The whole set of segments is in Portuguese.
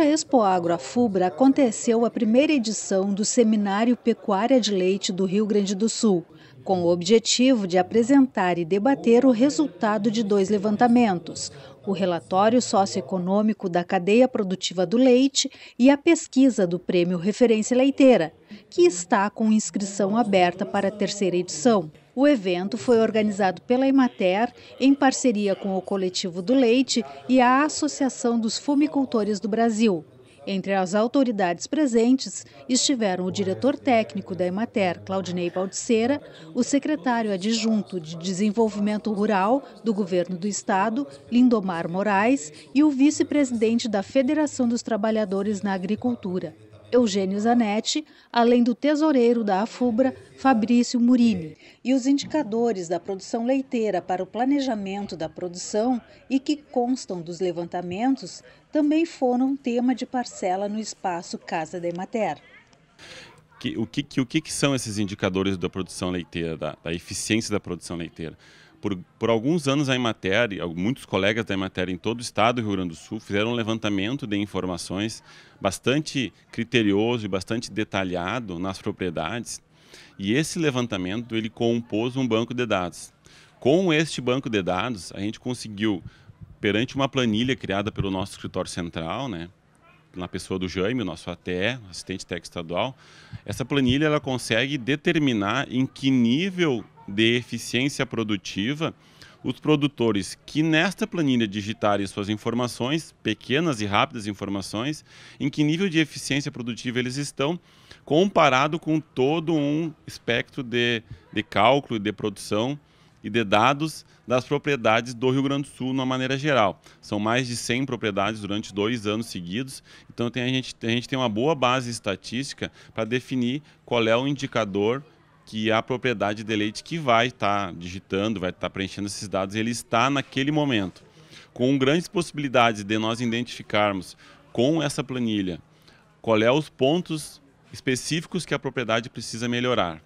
A Expo Agro Afubra aconteceu a primeira edição do Seminário Pecuária de Leite do Rio Grande do Sul, com o objetivo de apresentar e debater o resultado de dois levantamentos, o relatório socioeconômico da cadeia produtiva do leite e a pesquisa do Prêmio Referência Leiteira, que está com inscrição aberta para a terceira edição. O evento foi organizado pela Emater em parceria com o Coletivo do Leite e a Associação dos Fumicultores do Brasil. Entre as autoridades presentes estiveram o diretor técnico da Emater, Claudinei Valdiceira, o secretário adjunto de Desenvolvimento Rural do Governo do Estado, Lindomar Moraes, e o vice-presidente da Federação dos Trabalhadores na Agricultura, Eugênio Zanetti, além do tesoureiro da AFUBRA, Fabrício Murini. E os indicadores da produção leiteira para o planejamento da produção e que constam dos levantamentos também foram tema de parcela no espaço Casa da Emater. Que, o que, o que são esses indicadores da produção leiteira, da, da eficiência da produção leiteira? Por, por alguns anos a Emater, muitos colegas da Emater em todo o estado do Rio Grande do Sul fizeram um levantamento de informações bastante criterioso e bastante detalhado nas propriedades. E esse levantamento ele compôs um banco de dados. Com este banco de dados, a gente conseguiu perante uma planilha criada pelo nosso escritório central, né? na pessoa do Jaime, nosso ATE, assistente técnico estadual, essa planilha ela consegue determinar em que nível de eficiência produtiva, os produtores que nesta planilha digitarem suas informações, pequenas e rápidas informações, em que nível de eficiência produtiva eles estão, comparado com todo um espectro de, de cálculo e de produção e de dados das propriedades do Rio Grande do Sul, de uma maneira geral. São mais de 100 propriedades durante dois anos seguidos, então tem, a, gente, a gente tem uma boa base estatística para definir qual é o indicador que é a propriedade de leite que vai estar tá digitando, vai estar tá preenchendo esses dados, ele está naquele momento. Com grandes possibilidades de nós identificarmos com essa planilha qual é os pontos específicos que a propriedade precisa melhorar.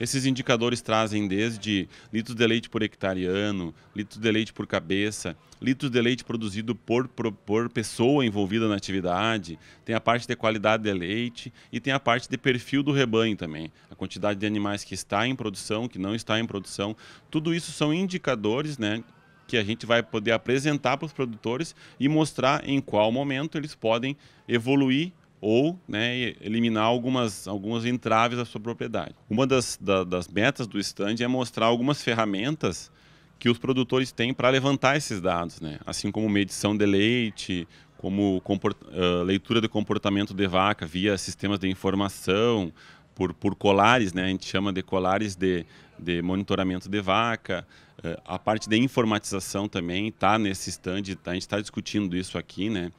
Esses indicadores trazem desde litros de leite por hectare ano, litros de leite por cabeça, litros de leite produzido por, por, por pessoa envolvida na atividade, tem a parte de qualidade de leite e tem a parte de perfil do rebanho também. A quantidade de animais que está em produção, que não está em produção, tudo isso são indicadores, né? que a gente vai poder apresentar para os produtores e mostrar em qual momento eles podem evoluir ou né, eliminar algumas, algumas entraves à sua propriedade. Uma das, da, das metas do stand é mostrar algumas ferramentas que os produtores têm para levantar esses dados, né? assim como medição de leite, como comport, uh, leitura de comportamento de vaca via sistemas de informação, por, por colares, né? a gente chama de colares de, de monitoramento de vaca, uh, a parte de informatização também está nesse stand, a gente está discutindo isso aqui, né?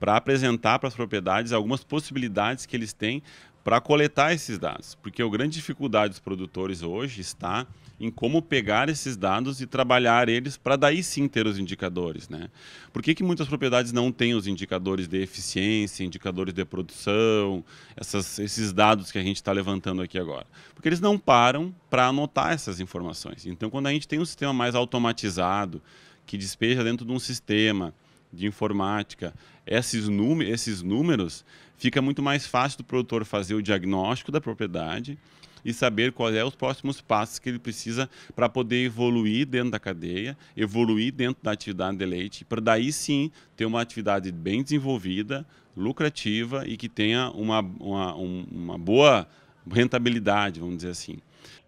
para apresentar para as propriedades algumas possibilidades que eles têm para coletar esses dados, porque a grande dificuldade dos produtores hoje está em como pegar esses dados e trabalhar eles para daí sim ter os indicadores. Né? Por que, que muitas propriedades não têm os indicadores de eficiência, indicadores de produção, essas, esses dados que a gente está levantando aqui agora? Porque eles não param para anotar essas informações. Então, quando a gente tem um sistema mais automatizado, que despeja dentro de um sistema, de informática, esses, esses números, fica muito mais fácil do produtor fazer o diagnóstico da propriedade e saber quais é os próximos passos que ele precisa para poder evoluir dentro da cadeia, evoluir dentro da atividade de leite, para daí sim ter uma atividade bem desenvolvida, lucrativa e que tenha uma, uma, uma boa rentabilidade, vamos dizer assim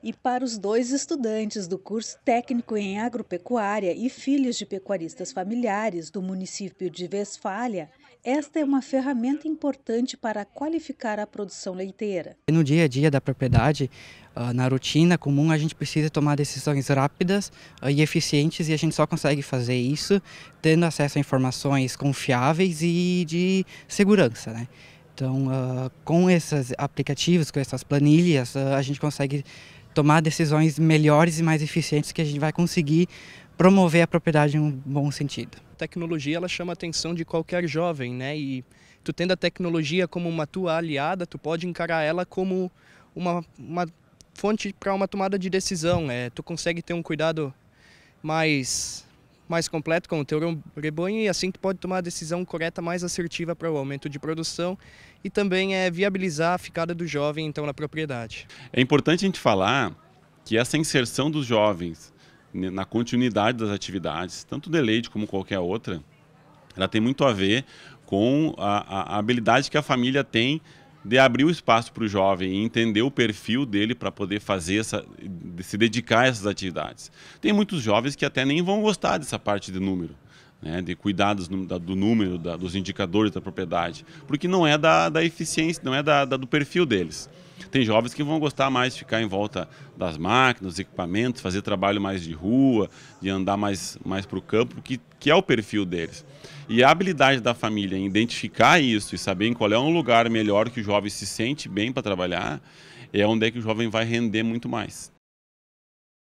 e para os dois estudantes do curso técnico em agropecuária e filhos de pecuaristas familiares do município de Westfália, esta é uma ferramenta importante para qualificar a produção leiteira. No dia a dia da propriedade, ah, na rotina comum, a gente precisa tomar decisões rápidas ah, e eficientes e a gente só consegue fazer isso tendo acesso a informações confiáveis e de segurança. Né? Então, uh, com esses aplicativos, com essas planilhas, uh, a gente consegue tomar decisões melhores e mais eficientes que a gente vai conseguir promover a propriedade em um bom sentido. A tecnologia ela chama a atenção de qualquer jovem, né? E tu tendo a tecnologia como uma tua aliada, tu pode encarar ela como uma, uma fonte para uma tomada de decisão. É, tu consegue ter um cuidado mais mais completo com o teu rebanho e assim tu pode tomar a decisão correta mais assertiva para o aumento de produção e também é viabilizar a ficada do jovem então na propriedade. É importante a gente falar que essa inserção dos jovens na continuidade das atividades, tanto de leite como qualquer outra, ela tem muito a ver com a, a habilidade que a família tem de abrir o espaço para o jovem e entender o perfil dele para poder fazer essa, de se dedicar a essas atividades. Tem muitos jovens que até nem vão gostar dessa parte de número. Né, de cuidar dos, da, do número, da, dos indicadores da propriedade, porque não é da, da eficiência, não é da, do perfil deles. Tem jovens que vão gostar mais de ficar em volta das máquinas, dos equipamentos, fazer trabalho mais de rua, de andar mais, mais para o campo, que, que é o perfil deles. E a habilidade da família em identificar isso e saber em qual é um lugar melhor que o jovem se sente bem para trabalhar, é onde é que o jovem vai render muito mais.